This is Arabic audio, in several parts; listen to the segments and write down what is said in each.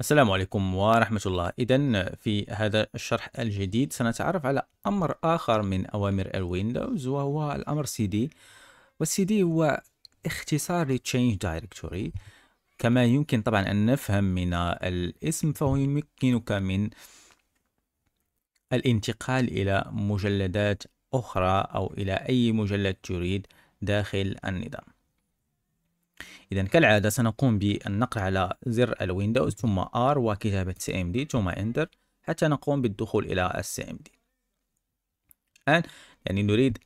السلام عليكم ورحمة الله إذا في هذا الشرح الجديد سنتعرف على أمر آخر من أوامر الويندوز وهو الأمر cd والcd هو اختصار لتشينج دايركتوري كما يمكن طبعا أن نفهم من الاسم فهو يمكنك من الانتقال إلى مجلدات أخرى أو إلى أي مجلد تريد داخل النظام إذا كالعادة سنقوم بالنقر على زر الويندوز ثم R وكتابة cmd ثم Enter حتى نقوم بالدخول إلى CMD الآن يعني نريد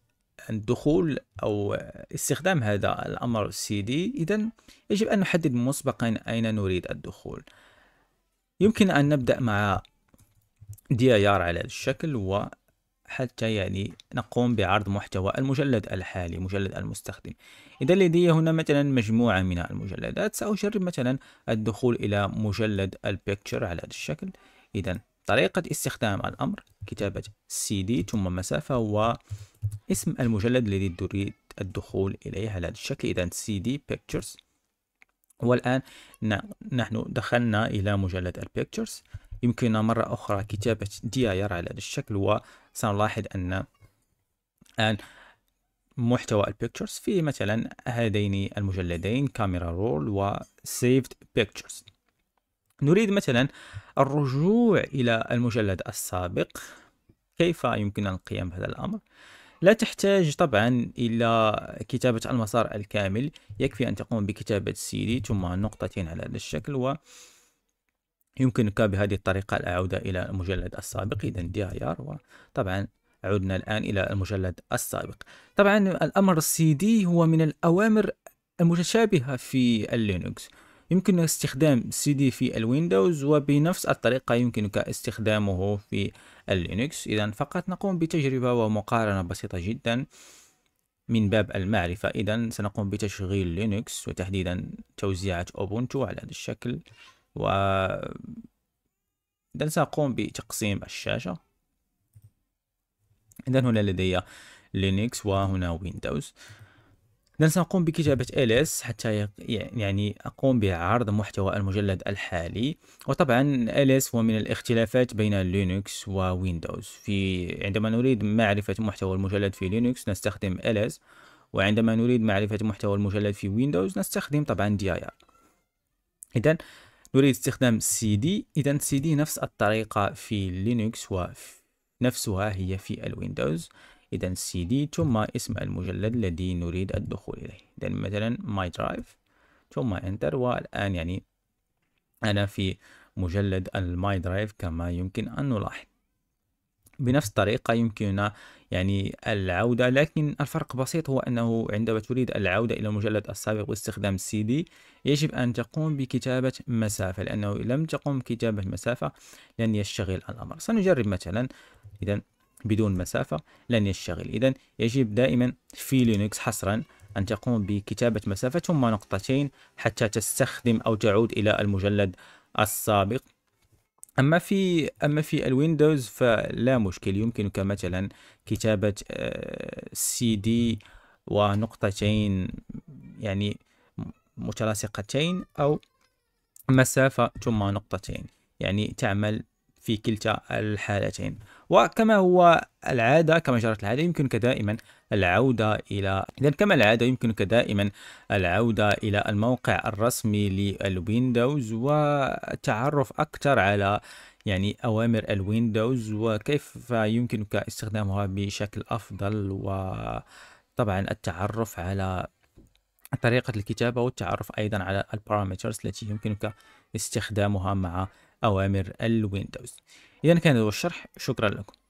الدخول أو استخدام هذا الأمر cd إذا يجب أن نحدد مسبقا أين نريد الدخول يمكن أن نبدأ مع dir على الشكل و حتى يعني نقوم بعرض محتوى المجلد الحالي مجلد المستخدم إذا لدي هنا مثلا مجموعة من المجلدات سأجرب مثلا الدخول إلى مجلد البيكتشر على هذا الشكل إذا طريقة استخدام الأمر كتابة cd ثم مسافة واسم المجلد الذي تريد الدخول إليه على هذا الشكل إذا cd pictures والآن نحن دخلنا إلى مجلد البيكتشرز يمكننا مرة أخرى كتابة دياير على هذا الشكل و سنلاحظ أن محتوى البيكتشرز في مثلا هذين المجلدين كاميرا رول وسيفد بيكتشرز نريد مثلا الرجوع إلى المجلد السابق كيف يمكن القيام بهذا الأمر؟ لا تحتاج طبعا إلى كتابة المسار الكامل يكفي أن تقوم بكتابة سي دي ثم نقطتين على هذا الشكل و يمكنك بهذه الطريقة العودة إلى المجلد السابق إذا دي اي ار عدنا الآن إلى المجلد السابق طبعا الأمر السي دي هو من الأوامر المتشابهة في اللينكس يمكن استخدام سي دي في الويندوز وبنفس الطريقة يمكنك استخدامه في اللينكس إذا فقط نقوم بتجربة ومقارنة بسيطة جدا من باب المعرفة إذا سنقوم بتشغيل لينكس وتحديدا توزيعة أوبونتو على هذا الشكل و إذا سأقوم بتقسيم الشاشة إذا هنا لدي لينكس وهنا ويندوز إذا سأقوم بكتابة ls حتى يعني أقوم بعرض محتوى المجلد الحالي وطبعا ls هو من الاختلافات بين لينكس وويندوز في عندما نريد معرفة محتوى المجلد في لينكس نستخدم ls وعندما نريد معرفة محتوى المجلد في ويندوز نستخدم طبعا dir إذا نريد استخدام cd إذا cd نفس الطريقة في لينكس ونفسها هي في الويندوز إذا cd ثم اسم المجلد الذي نريد الدخول إليه إذا مثلا my drive ثم enter والآن يعني أنا في مجلد الماي درايف كما يمكن أن نلاحظ بنفس الطريقة يمكننا يعني العودة لكن الفرق بسيط هو أنه عندما تريد العودة إلى المجلد السابق باستخدام السي دي يجب أن تقوم بكتابة مسافة لأنه لم تقم كتابة مسافة لن يشتغل الأمر سنجرب مثلا إذا بدون مسافة لن يشتغل إذا يجب دائما في لينكس حصرا أن تقوم بكتابة مسافة ثم نقطتين حتى تستخدم أو تعود إلى المجلد السابق أما في أما في الويندوز فلا مشكل يمكنك مثلا كتابة آه، سي دي ونقطتين يعني متلاصقتين أو مسافة ثم نقطتين يعني تعمل في كلتا الحالتين وكما هو العادة كما جرت العادة يمكنك دائما العودة إلى إذا كما العادة يمكنك دائما العودة إلى الموقع الرسمي للويندوز والتعرف أكثر على يعني أوامر الويندوز وكيف يمكنك استخدامها بشكل أفضل وطبعا التعرف على طريقة الكتابة والتعرف أيضا على البارامترز التي يمكنك استخدامها مع أوامر الويندوز إذا كان هذا هو الشرح شكرا لكم